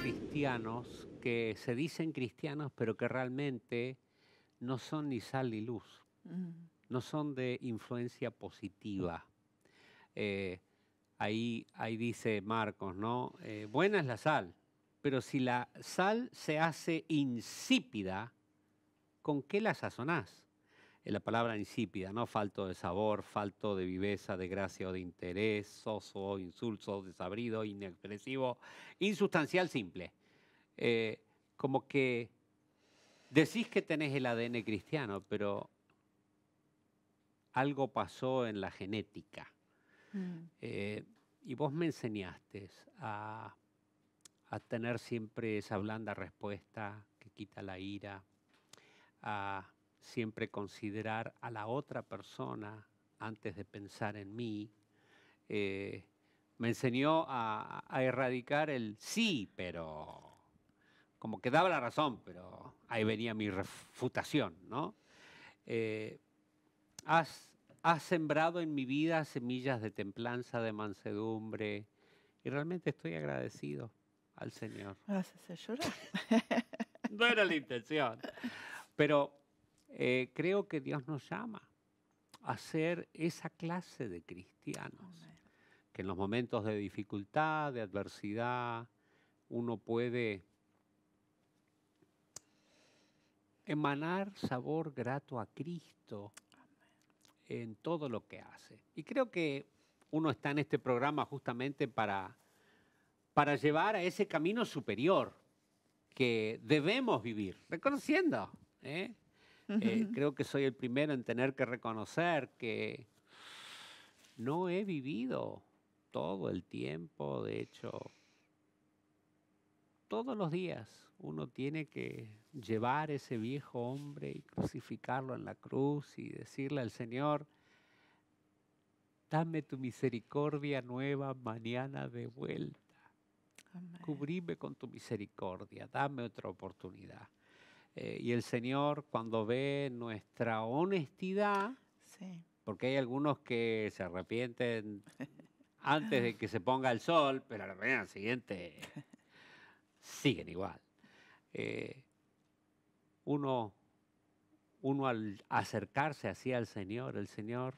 cristianos que se dicen cristianos, pero que realmente no son ni sal ni luz, mm. no son de influencia positiva. Eh, ahí, ahí dice Marcos, ¿no? Eh, buena es la sal, pero si la sal se hace insípida, ¿con qué la sazonás? la palabra insípida, ¿no? Falto de sabor, falto de viveza, de gracia o de interés, soso, insulso, desabrido, inexpresivo, insustancial, simple. Eh, como que decís que tenés el ADN cristiano, pero algo pasó en la genética. Mm. Eh, y vos me enseñaste a, a tener siempre esa blanda respuesta que quita la ira, a siempre considerar a la otra persona antes de pensar en mí. Eh, me enseñó a, erradicar el sí, pero como que daba la razón, pero ahí venía mi refutación, ¿no? Eh, has, sembrado en mi vida semillas de templanza, de mansedumbre, y realmente estoy agradecido al Señor. Gracias, vas llorar. no era la intención. Pero eh, creo que Dios nos llama a ser esa clase de cristianos, que en los momentos de dificultad, de adversidad, uno puede emanar sabor grato a Cristo en todo lo que hace. Y creo que uno está en este programa justamente para, para llevar a ese camino superior que debemos vivir, reconociendo ¿eh? Eh, creo que soy el primero en tener que reconocer que no he vivido todo el tiempo, de hecho, todos los días uno tiene que llevar ese viejo hombre y crucificarlo en la cruz y decirle al Señor, dame tu misericordia nueva mañana de vuelta. Amén. Cubrime con tu misericordia, dame otra oportunidad. Eh, y el Señor cuando ve nuestra honestidad, porque hay algunos que se arrepienten antes de que se ponga el sol, pero a la mañana siguiente siguen igual. Eh, uno, uno al acercarse así al Señor, el Señor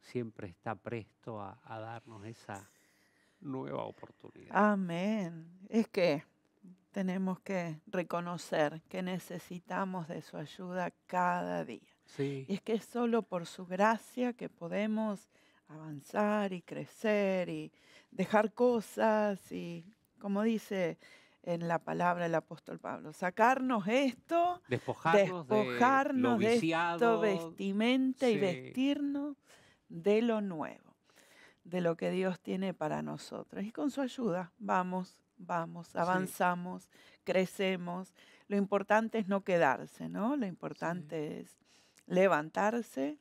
siempre está presto a, a darnos esa nueva oportunidad. Amén. Es que tenemos que reconocer que necesitamos de su ayuda cada día. Sí. Y es que es solo por su gracia que podemos avanzar y crecer y dejar cosas y, como dice en la palabra el apóstol Pablo, sacarnos esto, despojarnos, de, viciado, vestimenta y vestirnos de lo nuevo, de lo que Dios tiene para nosotros. Y con su ayuda vamos vamos, avanzamos, crecemos. Lo importante es no quedarse, ¿no? Lo importante es levantarse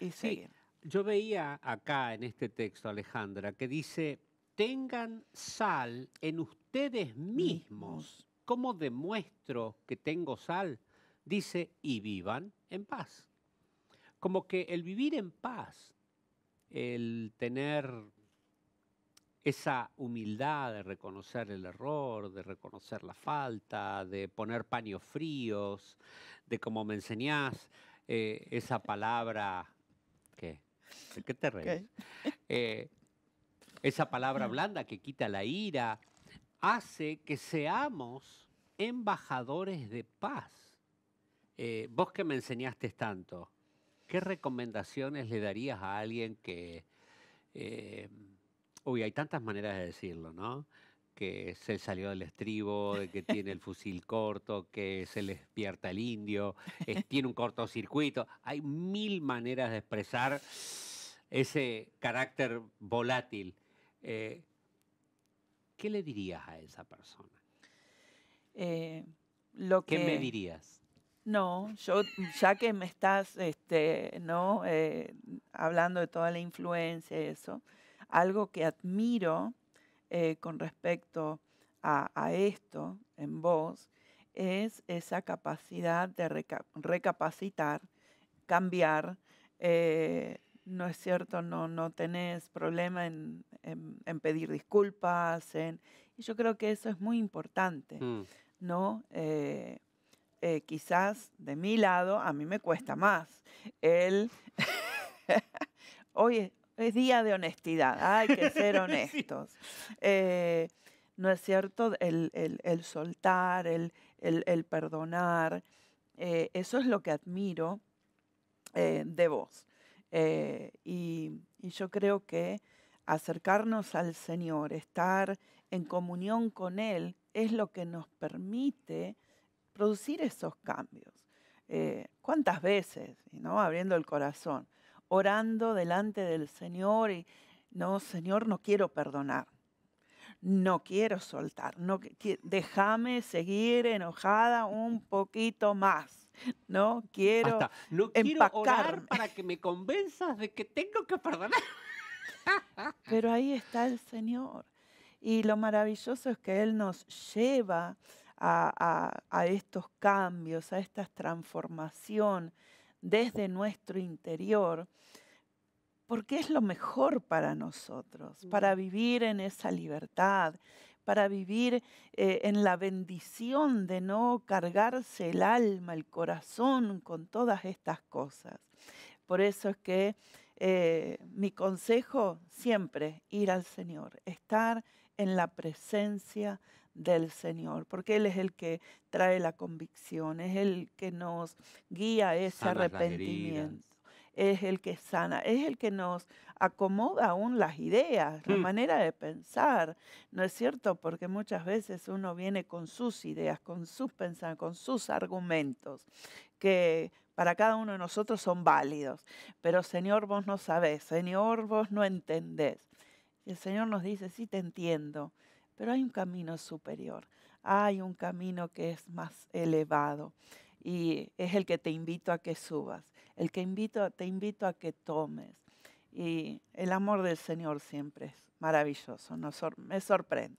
y seguir. Yo veía acá en este texto, Alejandra, que dice, tengan sal en ustedes mismos. ¿Cómo demuestro que tengo sal? Dice, y vivan en paz. Como que el vivir en paz, el tener esa humildad de reconocer el error, de reconocer la falta, de poner paños fríos, de como me enseñás eh, esa palabra, ¿qué? qué te eh, esa palabra blanda que quita la ira, hace que seamos embajadores de paz. Eh, vos que me enseñaste tanto, ¿qué recomendaciones le darías a alguien que Uy, hay tantas maneras de decirlo, ¿no? Que se salió del estribo, que tiene el fusil corto, que se le despierta el indio, tiene un cortocircuito. Hay mil maneras de expresar ese carácter volátil. Eh, ¿Qué le dirías a esa persona? Eh, lo ¿Qué me dirías? No, yo ya que me estás, este, no, eh, hablando de toda la influencia y eso, algo que admiro eh, con respecto a, esto en vos es esa capacidad de recapacitar, cambiar. Eh, no es cierto, no, no tenés problema en, pedir disculpas. y yo creo que eso es muy importante, mm. ¿no? Eh, quizás de mi lado, a mí me cuesta más el, Es día de honestidad, hay que ser honestos. Eh, ¿No es cierto? El, soltar, el, perdonar, eh, eso es lo que admiro eh, de vos. Y, y, yo creo que acercarnos al Señor, estar en comunión con Él, es lo que nos permite producir esos cambios. ¿Cuántas veces, ¿no? abriendo el corazón? orando delante del Señor y no, Señor, no quiero perdonar. No quiero soltar, no déjame seguir enojada un poquito más. No quiero empacar no quiero orar para que me convenzas de que tengo que perdonar. Pero ahí está el Señor. Y lo maravilloso es que Él nos lleva a, a estos cambios, a esta transformación desde nuestro interior, porque es lo mejor para nosotros, mm. para vivir en esa libertad, para vivir eh, en la bendición de no cargarse el alma, el corazón con todas estas cosas. Por eso es que eh, mi consejo siempre, ir al Señor, estar en la presencia del Señor, porque Él es el que trae la convicción, es el que nos guía ese arrepentimiento, es el que sana, es el que nos acomoda aún las ideas, la hmm. manera de pensar, ¿no es cierto? Porque muchas veces uno viene con sus ideas, con sus pensamientos, con sus argumentos, que para cada uno de nosotros son válidos, pero Señor vos no sabés, Señor vos no entendés. Y el Señor nos dice, sí te entiendo, pero hay un camino superior, hay un camino que es más elevado y es el que te invito a que subas, el que invito, te invito a que tomes. Y el amor del Señor siempre es maravilloso, me sorprende.